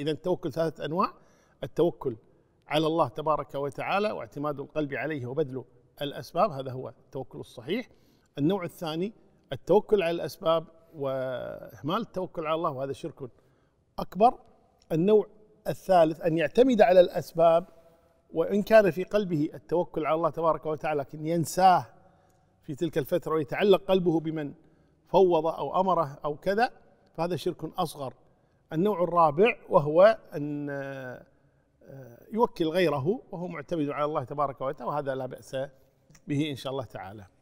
إذا التوكل ثلاثة أنواع التوكل على الله تبارك وتعالى واعتماد القلب عليه وبذل الأسباب هذا هو التوكل الصحيح النوع الثاني التوكل على الأسباب وإهمال التوكل على الله وهذا شرك أكبر النوع الثالث أن يعتمد على الأسباب وإن كان في قلبه التوكل على الله تبارك وتعالى لكن ينساه في تلك الفترة ويتعلق قلبه بمن فوض أو أمره أو كذا فهذا شرك أصغر النوع الرابع وهو أن آه، يوكل غيره وهو معتمد على الله تبارك وتعالى وهذا لا بأس به إن شاء الله تعالى